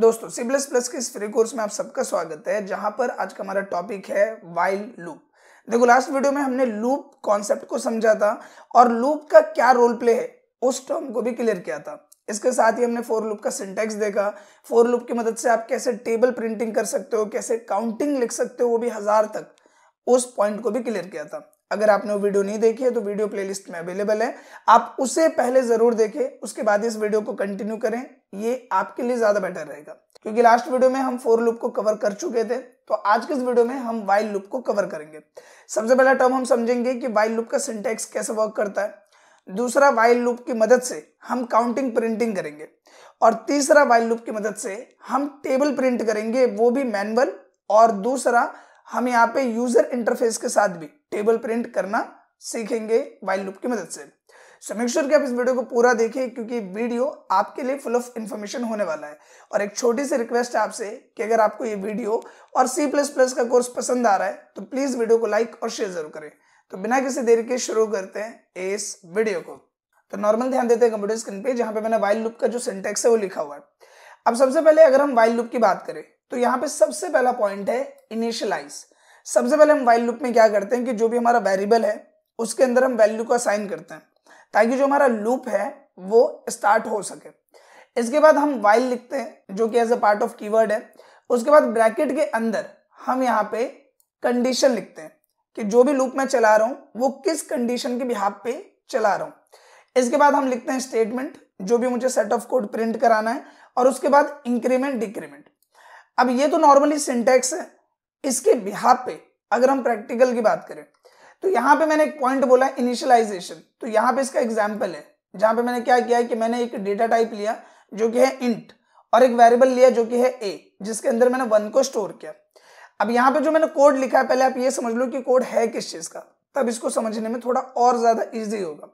दोस्तों C++ plus plus के इस फ्री कोर्स में आप सबका स्वागत है जहां पर आज का हमारा टॉपिक है वाइल लूप देखो लास्ट वीडियो में हमने लूप कॉन्सेप्ट को समझा था और लूप का क्या रोल प्ले है उस टर्म को भी क्लियर किया था इसके साथ ही हमने फोर लूप का सिंटेक्स देखा फोर लूप की मदद से आप कैसे टेबल प्रिंटिंग कर सकते हो कैसे काउंटिंग लिख सकते हो वो भी हजार तक उस पॉइंट को भी क्लियर किया था अगर आपने वो वीडियो नहीं देखी है तो वीडियो प्लेलिस्ट में अवेलेबल है आप उसे पहले जरूर देखें उसके बाद इस वीडियो को कंटिन्यू करें ये आपके लिए ज्यादा बेटर रहेगा क्योंकि लास्ट वीडियो में हम फोर लूप को कवर कर चुके थे तो आज के इस वीडियो में हम वाइल लूप को कवर करेंगे सबसे पहला टर्म हम समझेंगे कि वाइल लूप का सिंटेक्स कैसे वर्क करता है दूसरा वाइल लूप की मदद से हम काउंटिंग प्रिंटिंग करेंगे और तीसरा वाइल लूप की मदद से हम टेबल प्रिंट करेंगे वो भी मैनुअल और दूसरा हम यहाँ पे यूजर इंटरफेस के साथ भी टेबल प्रिंट करना सीखेंगे वाइल लुप की मदद से सो मेक श्योर कि आप इस वीडियो को पूरा देखें क्योंकि वीडियो आपके लिए फुल ऑफ इन्फॉर्मेशन होने वाला है और एक छोटी सी रिक्वेस्ट है आपसे कि अगर आपको ये वीडियो और सी प्लस प्लस का कोर्स पसंद आ रहा है तो प्लीज़ वीडियो को लाइक और शेयर जरूर करें तो बिना किसी देरी के शुरू करते हैं इस वीडियो को तो नॉर्मल ध्यान देते हैं कंप्यूटर स्क्रीन पे जहाँ पे मैंने वाइल लुप का जो सिंटेक्स है वो लिखा हुआ है अब सबसे पहले अगर हम वाइल लुप की बात करें तो यहां पे सबसे पहला पॉइंट है इनिशियलाइज सबसे पहले हम वाइल लूप में क्या करते हैं कि जो भी हमारा वेरिएबल है उसके अंदर हम वैल्यू को असाइन करते हैं ताकि जो हमारा लूप है वो स्टार्ट हो सके इसके बाद हम वाइल लिखते हैं जो कि as a part of keyword है उसके बाद ब्रैकेट के अंदर हम यहाँ पे कंडीशन लिखते हैं कि जो भी लूप मैं चला रहा हूं वो किस कंडीशन के बिहाब पे चला रहा हूं इसके बाद हम लिखते हैं स्टेटमेंट जो भी मुझे सेट ऑफ कोड प्रिंट कराना है और उसके बाद इंक्रीमेंट डिक्रीमेंट अब ये तो नॉर्मली सिंटेक्स है इसके बिहार पे अगर हम प्रैक्टिकल की बात करें तो यहां पे मैंने एक पॉइंट बोला इनिशियलाइजेशन तो यहां पे इसका एग्जाम्पल है जहां पे मैंने क्या किया कि मैंने एक डेटा टाइप लिया जो कि है इंट और एक वेरिएबल लिया जो कि है ए जिसके अंदर मैंने वन को स्टोर किया अब यहां पे जो मैंने कोड लिखा है पहले आप ये समझ लो कि कोड है किस चीज़ का तब इसको समझने में थोड़ा और ज़्यादा ईजी होगा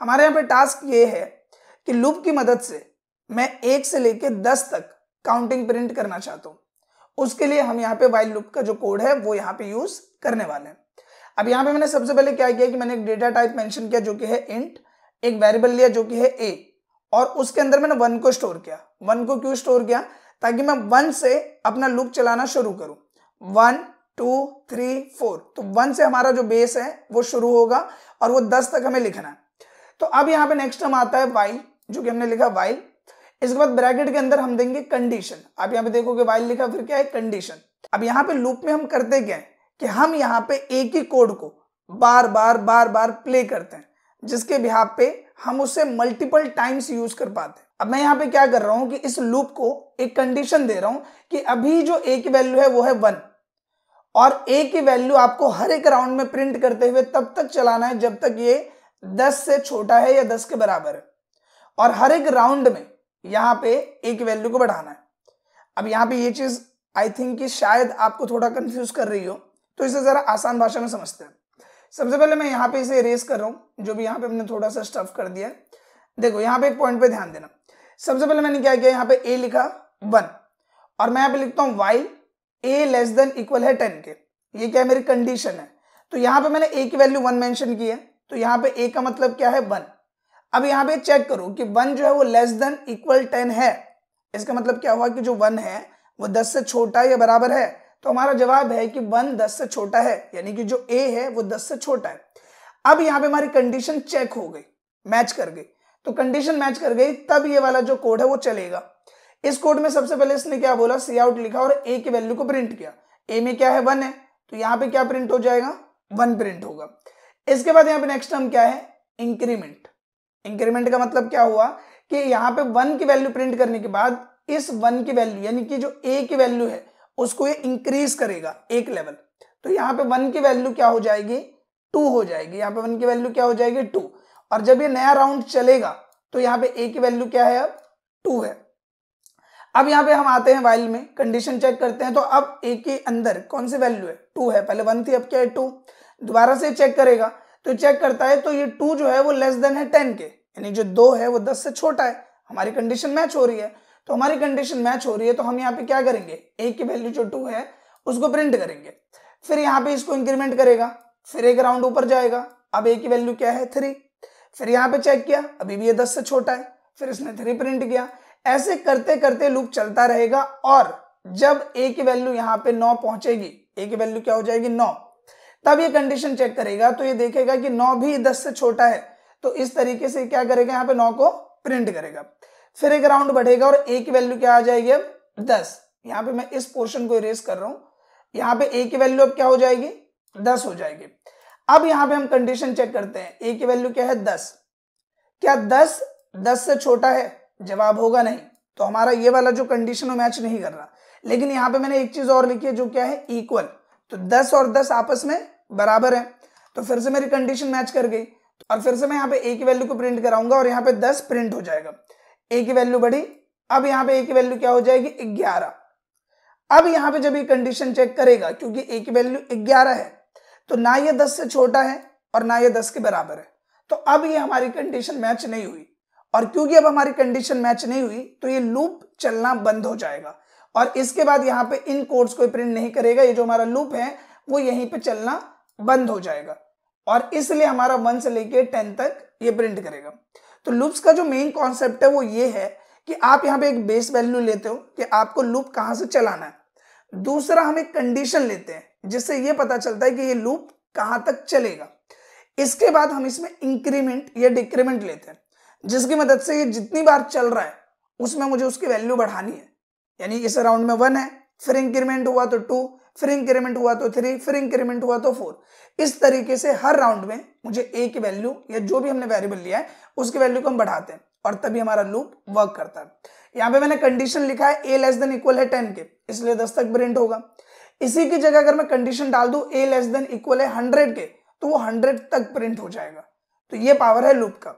हमारे यहाँ पे टास्क ये है कि लूप की मदद से मैं एक से लेकर दस तक काउंटिंग प्रिंट करना चाहता हूँ उसके लिए हम यहाँ पे वाइल लूप का जो कोड है वो यहाँ पे यूज करने वाले हैं अब यहाँ पे मैंने सबसे पहले क्या किया कि मैंने एक डेटा टाइप मेंशन किया जो कि है इंट एक वेरिएबल लिया जो कि है ए और उसके अंदर मैंने वन को स्टोर किया वन को क्यों स्टोर किया ताकि मैं वन से अपना लूप चलाना शुरू करूं वन टू थ्री फोर तो वन से हमारा जो बेस है वो शुरू होगा और वो दस तक हमें लिखना है तो अब यहाँ पे नेक्स्ट हम आता है वाइल जो कि हमने लिखा वाइल इसके बाद ब्रैकेट के अंदर हम देंगे कंडीशन आप यहाँ पे देखोगे वाइल लिखा फिर क्या है कंडीशन अब यहाँ पे लूप में हम करते क्या है कि हम यहाँ पे एक ही कोड को बार बार बार बार प्ले करते हैं जिसके बिहार पे हम उसे मल्टीपल टाइम्स यूज कर पाते हैं अब मैं यहाँ पे क्या कर रहा हूं कि इस लूप को एक कंडीशन दे रहा हूं कि अभी जो ए की वैल्यू है वो है वन और ए की वैल्यू आपको हर एक राउंड में प्रिंट करते हुए तब तक चलाना है जब तक ये दस से छोटा है या दस के बराबर है और हर एक राउंड में यहाँ पे ए की वैल्यू को बढ़ाना है अब यहाँ पे ये चीज आई थिंक कि शायद आपको थोड़ा कंफ्यूज कर रही हो तो इसे जरा आसान भाषा में समझते हैं सबसे पहले मैं यहाँ पे इसे इरेज कर रहा हूँ जो भी यहाँ पे हमने थोड़ा सा स्टफ कर दिया है देखो यहाँ पे एक पॉइंट पे ध्यान देना सबसे पहले मैंने क्या किया यहाँ पे ए लिखा वन और मैं यहाँ पे लिखता हूँ Y A less than equal है टेन के ये क्या है मेरी कंडीशन है तो यहाँ पे मैंने ए की वैल्यू वन मेंशन की है तो यहाँ पे ए का मतलब क्या है वन अब यहां पे चेक करो कि वन जो है वो लेस देन इक्वल टेन है इसका मतलब क्या हुआ कि जो वन है वो दस से छोटा या बराबर है तो हमारा जवाब है कि वन दस से छोटा है यानी कि जो ए है वो दस से छोटा है अब यहां पे हमारी कंडीशन चेक हो गई मैच कर गई तो कंडीशन मैच कर गई तब ये वाला जो कोड है वो चलेगा इस कोड में सबसे पहले इसने क्या बोला सी आउट लिखा और ए की वैल्यू को प्रिंट किया ए में क्या है वन है तो यहां पे क्या प्रिंट हो जाएगा वन प्रिंट होगा इसके बाद यहां पे नेक्स्ट टर्म क्या है इंक्रीमेंट इंक्रीमेंट का मतलब क्या हुआ कि यहां पे वन की वैल्यू प्रिंट करने के बाद इस वन की वैल्यू यानी कि जो ए की वैल्यू है उसको ये इंक्रीज करेगा एक लेवल तो यहां पे वन की वैल्यू क्या हो जाएगी टू हो जाएगी यहां पे वन की वैल्यू क्या हो जाएगी टू और जब ये नया राउंड चलेगा तो यहां पे ए की वैल्यू क्या है अब टू है अब यहां पे हम आते हैं वाइल में कंडीशन चेक करते हैं तो अब ए के अंदर कौन सी वैल्यू है टू है पहले वन थी अब क्या है टू दोबारा से चेक करेगा तो चेक करता है तो ये टू जो है वो लेस देन है टेन के यानी जो दो है वो दस से छोटा है हमारी कंडीशन मैच हो रही है तो हमारी कंडीशन मैच हो रही है तो हम यहाँ पे क्या करेंगे ए की वैल्यू जो टू है उसको प्रिंट करेंगे फिर यहाँ पे इसको इंक्रीमेंट करेगा फिर एक राउंड ऊपर जाएगा अब ए की वैल्यू क्या है थ्री फिर यहाँ पे चेक किया अभी भी ये दस से छोटा है फिर इसने थ्री प्रिंट किया ऐसे करते करते लूप चलता रहेगा और जब ए की वैल्यू यहाँ पे नौ पहुंचेगी ए की वैल्यू क्या हो जाएगी नौ तब ये कंडीशन चेक करेगा तो ये देखेगा कि नौ भी दस से छोटा है तो इस तरीके से क्या करेगा यहाँ पे नौ को प्रिंट करेगा फिर एक राउंड बढ़ेगा और ए की वैल्यू क्या आ जाएगी अब दस यहाँ पे मैं इस पोर्शन को इरेज कर रहा हूं यहाँ पे ए की वैल्यू अब क्या हो जाएगी दस हो जाएगी अब यहां पे हम कंडीशन चेक करते हैं ए की वैल्यू क्या है दस क्या दस दस से छोटा है जवाब होगा नहीं तो हमारा ये वाला जो कंडीशन वो मैच नहीं कर रहा लेकिन यहां पे मैंने एक चीज और लिखी है जो क्या है इक्वल तो दस और दस आपस में बराबर है तो फिर से मेरी कंडीशन मैच कर गई और फिर से मैं यहाँ पे ए की वैल्यू को प्रिंट कराऊंगा और यहाँ पे दस प्रिंट हो जाएगा ए की वैल्यू बढ़ी अब यहाँ पे ए की वैल्यू क्या हो जाएगी ग्यारह अब यहाँ पे जब ये कंडीशन चेक करेगा क्योंकि ए की वैल्यू ग्यारह है तो ना ये दस से छोटा है और ना ये दस के बराबर है तो अब ये हमारी कंडीशन मैच नहीं हुई और क्योंकि अब हमारी कंडीशन मैच नहीं हुई तो ये लूप चलना बंद हो जाएगा और इसके बाद यहाँ पे इन कोड्स को प्रिंट नहीं करेगा ये जो हमारा लूप है वो यहीं पे चलना बंद हो जाएगा और इसलिए हमारा वन से लेके टेन तक ये प्रिंट करेगा तो लूप्स का जो मेन कॉन्सेप्ट है वो ये है कि आप यहाँ पे एक बेस वैल्यू लेते हो कि आपको लूप कहाँ से चलाना है दूसरा हम एक कंडीशन लेते हैं जिससे ये पता चलता है कि ये लूप कहाँ तक चलेगा इसके बाद हम इसमें इंक्रीमेंट या डिक्रीमेंट लेते हैं जिसकी मदद से ये जितनी बार चल रहा है उसमें मुझे उसकी वैल्यू बढ़ानी है यानी इस राउंड में वन है फिर इंक्रीमेंट हुआ तो टू फिर इंक्रीमेंट हुआ तो थ्री फिर इंक्रीमेंट हुआ तो फोर इस तरीके से हर राउंड में मुझे ए की वैल्यू या जो भी हमने वेरिएबल लिया है उसकी वैल्यू को हम बढ़ाते हैं और तभी हमारा लूप वर्क करता है यहाँ पे मैंने कंडीशन लिखा है ए लेस देन इक्वल है टेन के इसलिए दस तक प्रिंट होगा इसी की जगह अगर मैं कंडीशन डाल दू ए लेस देन इक्वल है हंड्रेड के तो वो हंड्रेड तक प्रिंट हो जाएगा तो ये पावर है लूप का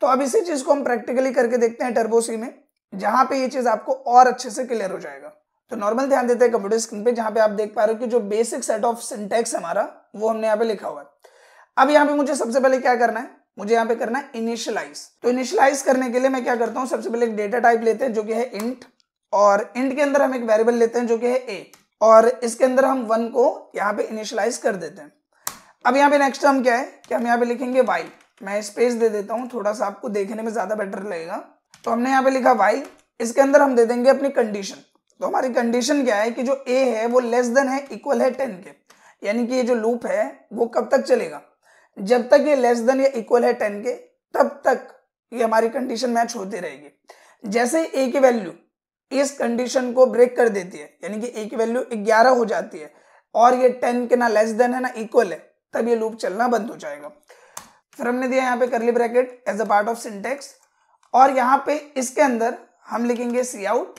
तो अब इसी चीज को हम प्रैक्टिकली करके देखते हैं टर्बोसी में जहां पे ये चीज आपको और अच्छे से क्लियर हो जाएगा तो नॉर्मल ध्यान देते हैं कंप्यूटर स्क्रीन पे जहां पे आप देख पा रहे हो कि जो बेसिक सेट ऑफ सिंटेक्स हमारा वो हमने यहाँ पे लिखा हुआ है अब यहाँ पे मुझे सबसे पहले क्या करना है मुझे यहाँ पे करना है इनिशियलाइज तो इनिशियलाइज करने के लिए मैं क्या करता हूँ सबसे पहले एक डेटा टाइप लेते हैं जो कि है इंट और इंट के अंदर हम एक वेरिएबल लेते हैं जो कि है ए और इसके अंदर हम वन को यहाँ पे इनिशियलाइज कर देते हैं अब यहाँ पे नेक्स्ट हम क्या है कि हम यहाँ पे लिखेंगे वाई मैं स्पेस दे देता हूँ थोड़ा सा आपको देखने में ज्यादा बेटर लगेगा तो हमने यहाँ पे लिखा वाई इसके अंदर हम दे देंगे अपनी कंडीशन तो हमारी कंडीशन क्या है कि जो ए है वो लेस देन है इक्वल है टेन के यानी कि ये जो लूप है वो कब तक चलेगा जब तक ये लेस देन या इक्वल है टेन के तब तक ये हमारी कंडीशन मैच होती रहेगी जैसे ए की वैल्यू इस कंडीशन को ब्रेक कर देती है यानी कि ए की वैल्यू ग्यारह हो जाती है और ये टेन के ना लेस देन है ना इक्वल है तब ये लूप चलना बंद हो जाएगा फिर हमने दिया यहाँ पे curly bracket as a part of syntax और यहाँ पे इसके अंदर हम लिखेंगे सी आउट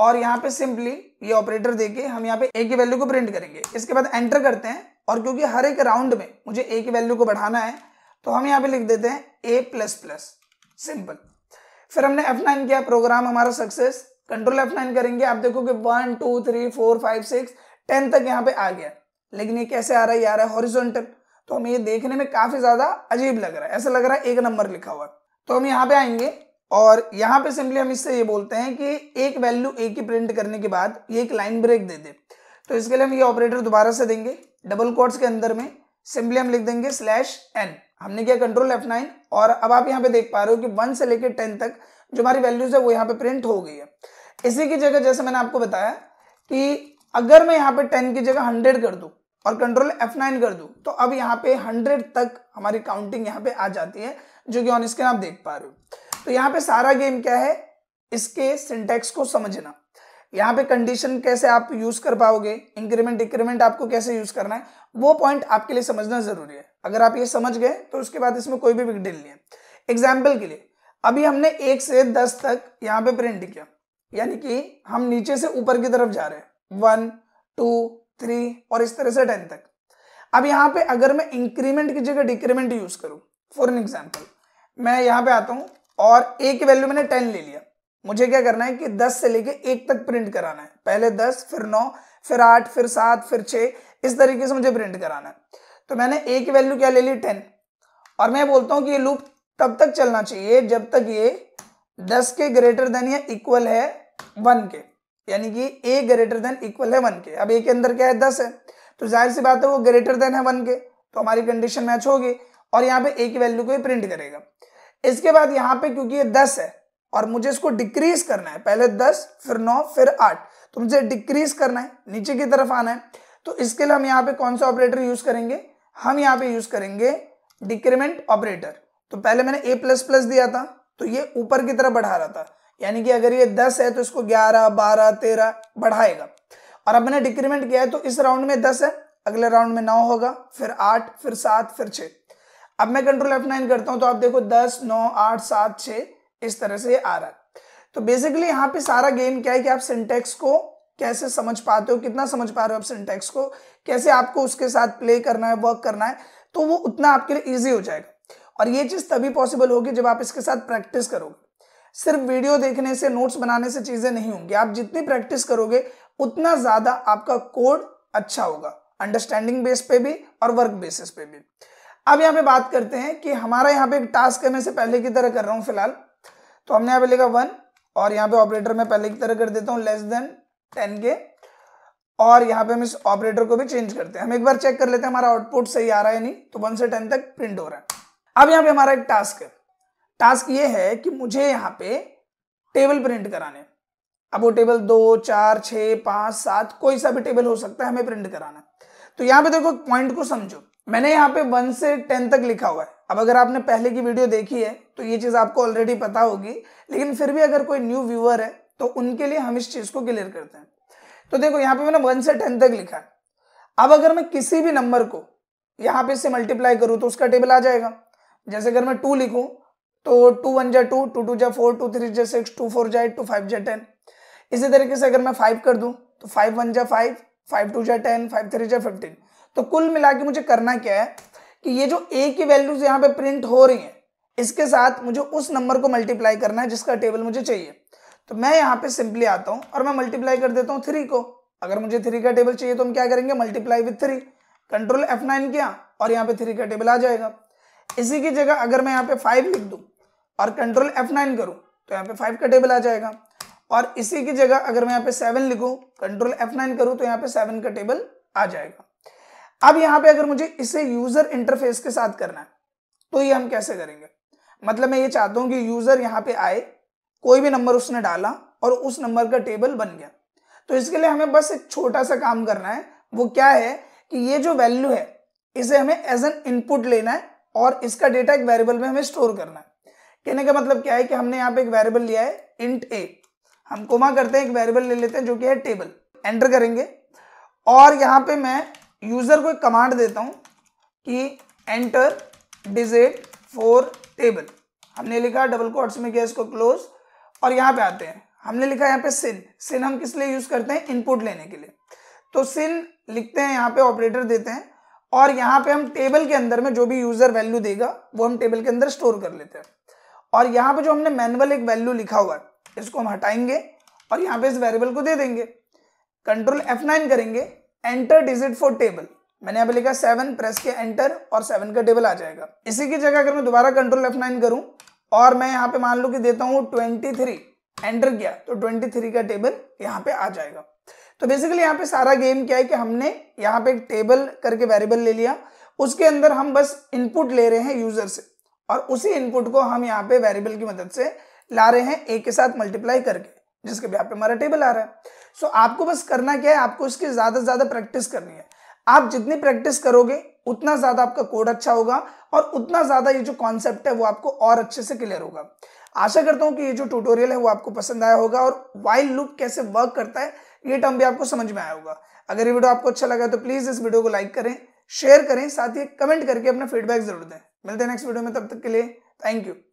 और यहाँ पे सिंपली ये ऑपरेटर देके हम यहाँ पे ए की वैल्यू को प्रिंट करेंगे इसके बाद एंटर करते हैं और क्योंकि हर एक राउंड में मुझे ए की वैल्यू को बढ़ाना है तो हम यहाँ पे लिख देते हैं ए प्लस प्लस सिंपल फिर हमने एफ नाइन किया प्रोग्राम हमारा सक्सेस कंट्रोल एफ नाइन करेंगे आप देखो कि one two three four five six ten तक यहाँ पे आ गया लेकिन ये कैसे आ रहा है ये आ रहा है हॉरिजॉन्टल तो हमें ये देखने में काफी ज्यादा अजीब लग रहा है ऐसा लग रहा है एक नंबर लिखा हुआ तो हम यहाँ पे आएंगे और यहाँ पे सिंपली हम इससे ये बोलते हैं कि एक वैल्यू ए की प्रिंट करने के बाद ये एक लाइन ब्रेक दे दे तो इसके लिए हम ये ऑपरेटर दोबारा से देंगे डबल कोर्ट्स के अंदर में सिंपली हम लिख देंगे स्लैश एन हमने किया कंट्रोल एफ नाइन और अब आप यहाँ पे देख पा रहे हो कि वन से लेकर टेन तक जो हमारी वैल्यूज है वो यहाँ पे प्रिंट हो गई है इसी की जगह जैसे मैंने आपको बताया कि अगर मैं यहाँ पे टेन की जगह हंड्रेड कर दू और कंट्रोल एफ नाइन कर दू तो अब यहाँ पे हंड्रेड तक हमारी काउंटिंग यहाँ पे आ जाती है जो कि ऑन स्क्रीन आप देख पा रहे हो तो यहाँ पे सारा गेम क्या है इसके सिंटेक्स को समझना यहाँ पे कंडीशन कैसे आप यूज कर पाओगे इंक्रीमेंट डिक्रीमेंट आपको कैसे यूज करना है वो पॉइंट आपके लिए समझना जरूरी है अगर आप ये समझ गए तो उसके बाद इसमें कोई भी बिगडिल नहीं है एग्जाम्पल के लिए अभी हमने एक से दस तक यहाँ पे प्रिंट किया यानी कि हम नीचे से ऊपर की तरफ जा रहे हैं वन टू थ्री और इस तरह से टेन तक अब यहाँ पे अगर मैं इंक्रीमेंट की जगह डिक्रीमेंट यूज करूँ फॉर एन एग्जाम्पल मैं यहाँ पे आता हूँ और ए की वैल्यू मैंने टेन ले लिया मुझे क्या करना है कि दस से लेके एक तक प्रिंट कराना है पहले दस फिर नौ फिर आठ फिर सात फिर छ इस तरीके से मुझे प्रिंट कराना है तो मैंने ए की वैल्यू क्या ले ली टेन और मैं बोलता हूं कि ये लूप तब तक चलना चाहिए जब तक ये दस के ग्रेटर देन या इक्वल है वन के यानी कि ए ग्रेटर देन इक्वल है वन के अब ए के अंदर क्या है दस है तो जाहिर सी बात है वो ग्रेटर देन है वन के तो हमारी कंडीशन मैच होगी और यहाँ पे ए की वैल्यू को ही प्रिंट करेगा इसके बाद यहां पे क्योंकि ये दस है और मुझे इसको डिक्रीज करना है पहले दस फिर नौ फिर आठ तो मुझे डिक्रीज करना है नीचे की तरफ आना है तो इसके लिए हम यहाँ पे कौन सा ऑपरेटर यूज करेंगे हम यहाँ पे यूज करेंगे डिक्रीमेंट ऑपरेटर तो पहले मैंने ए प्लस प्लस दिया था तो ये ऊपर की तरफ बढ़ा रहा था यानी कि अगर ये दस है तो इसको ग्यारह बारह तेरह बढ़ाएगा और अब मैंने डिक्रीमेंट किया है तो इस राउंड में दस है अगले राउंड में नौ होगा फिर आठ फिर सात फिर छः अब मैं कंट्रोल एफ नाइन करता हूं तो आप देखो दस नौ आठ सात छ इस तरह से आ रहा है तो बेसिकली यहां पे सारा गेम क्या है कि आप सिंटेक्स को कैसे समझ पाते हो कितना समझ पा रहे हो आप सिंटेक्स को कैसे आपको उसके साथ प्ले करना है वर्क करना है तो वो उतना आपके लिए ईजी हो जाएगा और ये चीज़ तभी पॉसिबल होगी जब आप इसके साथ प्रैक्टिस करोगे सिर्फ वीडियो देखने से नोट्स बनाने से चीज़ें नहीं होंगी आप जितनी प्रैक्टिस करोगे उतना ज़्यादा आपका कोड अच्छा होगा अंडरस्टैंडिंग बेस पे भी और वर्क बेसिस पे भी अब यहाँ पे बात करते हैं कि हमारा यहाँ पे टास्क मैं से पहले की तरह कर रहा हूँ फिलहाल तो हमने यहाँ पे लिखा वन और यहाँ पे ऑपरेटर में पहले की तरह कर देता हूँ लेस देन टेन के और यहाँ पे हम इस ऑपरेटर को भी चेंज करते हैं हम एक बार चेक कर लेते हैं हमारा आउटपुट सही आ रहा है नहीं तो वन से टेन तक प्रिंट हो रहा है अब यहाँ पे हमारा एक टास्क है टास्क ये है कि मुझे यहाँ पे टेबल प्रिंट कराने अब वो टेबल दो चार छ पांच सात कोई सा भी टेबल हो सकता है हमें प्रिंट कराना तो यहाँ पे देखो पॉइंट को समझो मैंने यहाँ पे वन से टेन तक लिखा हुआ है अब अगर आपने पहले की वीडियो देखी है तो ये चीज़ आपको ऑलरेडी पता होगी लेकिन फिर भी अगर कोई न्यू व्यूअर है तो उनके लिए हम इस चीज़ को क्लियर करते हैं तो देखो यहाँ पे मैंने वन से टेन तक लिखा है अब अगर मैं किसी भी नंबर को यहाँ पे इससे मल्टीप्लाई करूँ तो उसका टेबल आ जाएगा जैसे अगर मैं टू लिखूँ तो टू वन जा टू टू टू जा फोर टू थ्री जा सिक्स टू फोर जै टू फाइव जा टेन इसी तरीके से अगर मैं फाइव कर दूँ तो फाइव वन जा फाइव फाइव टू जै टेन फाइव थ्री जा फिफ्टीन तो कुल मिला के मुझे करना क्या है कि ये जो ए की वैल्यूज यहाँ पे प्रिंट हो रही हैं इसके साथ मुझे उस नंबर को मल्टीप्लाई करना है जिसका टेबल मुझे चाहिए तो मैं यहाँ पे सिंपली आता हूँ और मैं मल्टीप्लाई कर देता हूँ थ्री को अगर मुझे थ्री का टेबल चाहिए तो हम क्या करेंगे multiply with three control F nine किया और यहाँ पे थ्री का टेबल आ जाएगा इसी की जगह अगर मैं यहाँ पे फाइव लिख दूँ और कंट्रोल एफ नाइन करूँ तो यहाँ पे फाइव का टेबल आ जाएगा और इसी की जगह अगर मैं यहाँ पे सेवन लिखूँ कंट्रोल एफ नाइन करूँ तो यहाँ पे सेवन का टेबल आ जाएगा अब यहां पे अगर मुझे इसे यूजर इंटरफेस के साथ करना है तो ये हम कैसे करेंगे मतलब मैं ये चाहता हूं कि यूजर यहां पे आए कोई भी नंबर उसने डाला और उस नंबर का टेबल बन गया तो इसके लिए हमें बस एक छोटा सा काम करना है वो क्या है कि ये जो वैल्यू है इसे हमें एज एन इनपुट लेना है और इसका डेटा एक वेरिएबल में हमें स्टोर करना है कहने का मतलब क्या है कि हमने यहाँ पे एक वेरिएबल लिया है इंट ए हम कोमा करते हैं एक वेरिएबल ले लेते हैं जो कि है टेबल एंटर करेंगे और यहाँ पे मैं यूजर को एक कमांड देता हूं कि एंटर डिजिट फोर टेबल हमने लिखा डबल कोट्स में गया इसको क्लोज और यहां पे आते हैं हमने लिखा यहाँ पे सिन सिन हम किस लिए यूज करते हैं इनपुट लेने के लिए तो सिन लिखते हैं यहां पे ऑपरेटर देते हैं और यहां पे हम टेबल के अंदर में जो भी यूजर वैल्यू देगा वो हम टेबल के अंदर स्टोर कर लेते हैं और यहां पे जो हमने मैनुअल एक वैल्यू लिखा हुआ इसको हम हटाएंगे और यहां पे इस वेरिएबल को दे देंगे कंट्रोल एफ करेंगे एंटर डिजिट फॉर टेबल मैंने यहाँ पे लिखा सेवन प्रेस के एंटर और सेवन का टेबल आ जाएगा इसी की जगह अगर मैं दोबारा कंट्रोल एफ नाइन करूं और मैं यहाँ पे मान लू कि देता हूँ ट्वेंटी थ्री एंटर किया तो ट्वेंटी थ्री का टेबल यहाँ पे आ जाएगा तो बेसिकली यहाँ पे सारा गेम क्या है कि हमने यहाँ पे एक टेबल करके वेरिएबल ले लिया उसके अंदर हम बस इनपुट ले रहे हैं यूजर से और उसी इनपुट को हम यहाँ पे वेरिएबल की मदद से ला रहे हैं ए के साथ मल्टीप्लाई करके जिसके भी आप पे हमारा टेबल आ रहा है सो so, आपको बस करना क्या है आपको इसकी ज़्यादा से ज़्यादा प्रैक्टिस करनी है आप जितनी प्रैक्टिस करोगे उतना ज़्यादा आपका कोड अच्छा होगा और उतना ज़्यादा ये जो कॉन्सेप्ट है वो आपको और अच्छे से क्लियर होगा आशा करता हूं कि ये जो ट्यूटोरियल है वो आपको पसंद आया होगा और वाइल लुक कैसे वर्क करता है ये टर्म भी आपको समझ में आया होगा अगर ये वीडियो आपको अच्छा लगा तो प्लीज़ इस वीडियो को लाइक करें शेयर करें साथ ही कमेंट करके अपना फीडबैक जरूर दें मिलते हैं नेक्स्ट वीडियो में तब तक के लिए थैंक यू